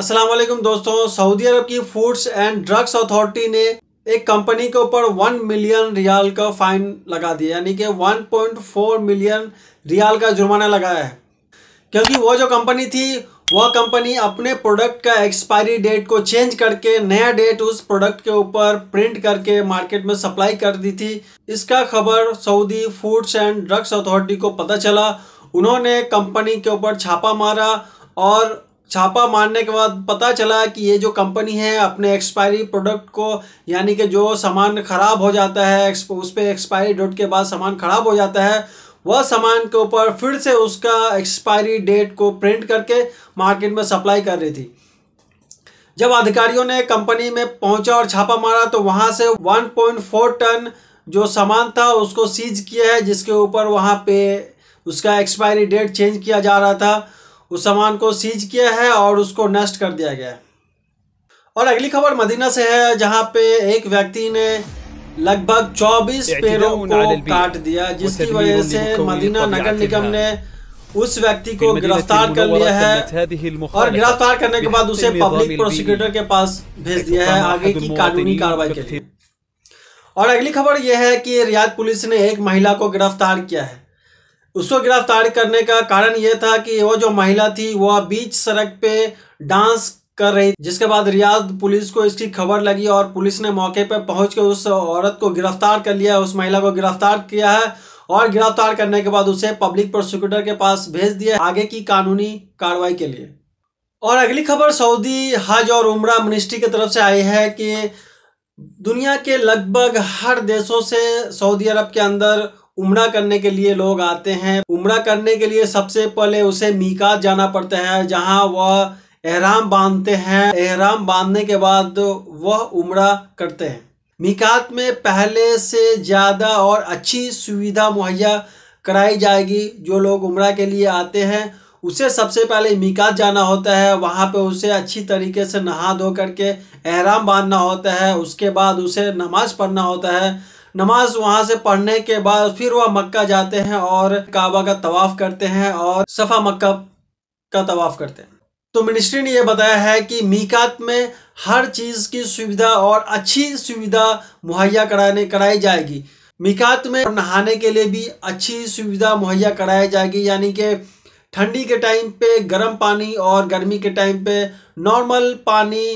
असलम दोस्तों सऊदी अरब की foods and Drugs authority ने एक कंपनी के ऊपर वन मिलियन रियाल का फाइन लगा दिया यानी कि one point four million riyal का जुर्माना लगाया है क्योंकि वो जो कंपनी थी वह कंपनी अपने प्रोडक्ट का एक्सपायरी डेट को चेंज करके नया डेट उस प्रोडक्ट के ऊपर प्रिंट करके मार्केट में सप्लाई कर दी थी इसका खबर Saudi Foods and Drugs Authority को पता चला उन्होंने कंपनी के ऊपर छापा मारा और छापा मारने के बाद पता चला कि ये जो कंपनी है अपने एक्सपायरी प्रोडक्ट को यानी कि जो सामान ख़राब हो जाता है उस पर एक्सपायरी डेट के बाद सामान ख़राब हो जाता है वह सामान के ऊपर फिर से उसका एक्सपायरी डेट को प्रिंट करके मार्केट में सप्लाई कर रही थी जब अधिकारियों ने कंपनी में पहुंचा और छापा मारा तो वहां से 1.4 टन जो सामान था उसको सीज किया है जिसके ऊपर वहां पे उसका एक्सपायरी डेट चेंज किया जा रहा था उस सामान को सीज किया है और उसको नष्ट कर दिया गया और अगली खबर मदीना से है जहां पे एक व्यक्ति ने लगभग 24 पेड़ों को काट दिया जिसकी वजह से मदीना नगर निगम ने उस व्यक्ति को गिरफ्तार कर लिया है और गिरफ्तार करने के बाद उसे पब्लिक प्रोसिक्यूटर के पास भेज तो दिया है आगे की कानूनी कार्रवाई के लिए और अगली खबर यह है कि रियाद पुलिस ने एक महिला को गिरफ्तार किया है उसको गिरफ्तार करने का कारण यह था कि वो जो महिला थी वह बीच सड़क पे डांस कर रही जिसके बाद रियाद पुलिस को इसकी खबर लगी और पुलिस ने मौके पर पहुंच उस औरत को गिरफ्तार कर लिया उस महिला को गिरफ्तार किया है और गिरफ्तार करने के बाद उसे पब्लिक प्रोसिक्यूटर के पास भेज दिया आगे की कानूनी कार्रवाई के लिए और अगली खबर सऊदी हज और उम्र मिनिस्ट्री की तरफ से आई है कि दुनिया के लगभग हर देशों से सऊदी अरब के अंदर उमड़ा करने के लिए लोग आते हैं उमड़ा करने के लिए सबसे पहले उसे मीकात जाना पड़ता है जहाँ वह एहराम बांधते हैं एहराम बांधने के बाद वह उमड़ा करते हैं मीकात में पहले से ज़्यादा और अच्छी सुविधा मुहैया कराई जाएगी जो लोग उमरा के लिए आते हैं उसे सबसे पहले मिकात जाना होता है वहाँ पे उसे अच्छी तरीके से नहा धो करके एहराम बांधना होता है उसके बाद उसे नमाज़ पढ़ना होता है नमाज वहाँ से पढ़ने के बाद फिर वह मक्का जाते हैं और काबा का तवाफ़ करते हैं और सफ़ा मक्का का तवाफ़ करते हैं तो मिनिस्ट्री ने यह बताया है कि मीकात में हर चीज़ की सुविधा और अच्छी सुविधा मुहैया कराने कराई जाएगी मिकात में नहाने के लिए भी अच्छी सुविधा मुहैया कराई जाएगी यानी कि ठंडी के टाइम पे गर्म पानी और गर्मी के टाइम पे नॉर्मल पानी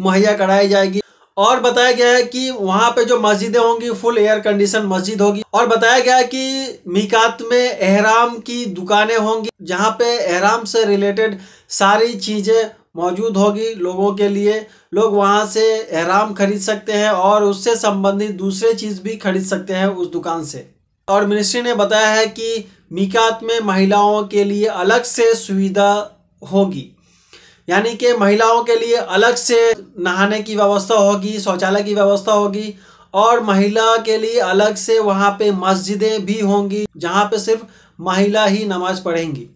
मुहैया कराई जाएगी और बताया गया है कि वहां पे जो मस्जिदें होंगी फुल एयर कंडीशन मस्जिद होगी और बताया गया है कि मिकात में एहराम की दुकानें होंगी जहां पे एहराम से रिलेटेड सारी चीज़ें मौजूद होगी लोगों के लिए लोग वहां से एहराम खरीद सकते हैं और उससे संबंधित दूसरे चीज़ भी खरीद सकते हैं उस दुकान से और मिनिस्ट्री ने बताया है कि मिकात में महिलाओं के लिए अलग से सुविधा होगी यानी कि महिलाओं के लिए अलग से नहाने की व्यवस्था होगी शौचालय की व्यवस्था होगी और महिला के लिए अलग से वहाँ पे मस्जिदें भी होंगी जहाँ पे सिर्फ महिला ही नमाज पढ़ेंगी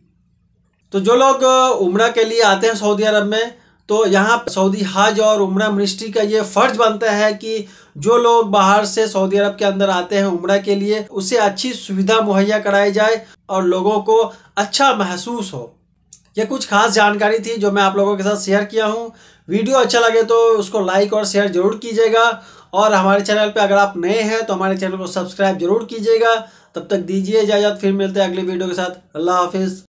तो जो लोग उम्र के लिए आते हैं सऊदी अरब में तो यहाँ सऊदी हज और उम्र मिनिस्ट्री का ये फ़र्ज बनता है कि जो लोग बाहर से सऊदी अरब के अंदर आते हैं उम्र के लिए उसे अच्छी सुविधा मुहैया कराई जाए और लोगों को अच्छा महसूस हो ये कुछ खास जानकारी थी जो मैं आप लोगों के साथ शेयर किया हूँ वीडियो अच्छा लगे तो उसको लाइक और शेयर जरूर कीजिएगा और हमारे चैनल पे अगर आप नए हैं तो हमारे चैनल को सब्सक्राइब जरूर कीजिएगा तब तक दीजिए इजाज़त फिर मिलते हैं अगली वीडियो के साथ अल्लाह हाफिज़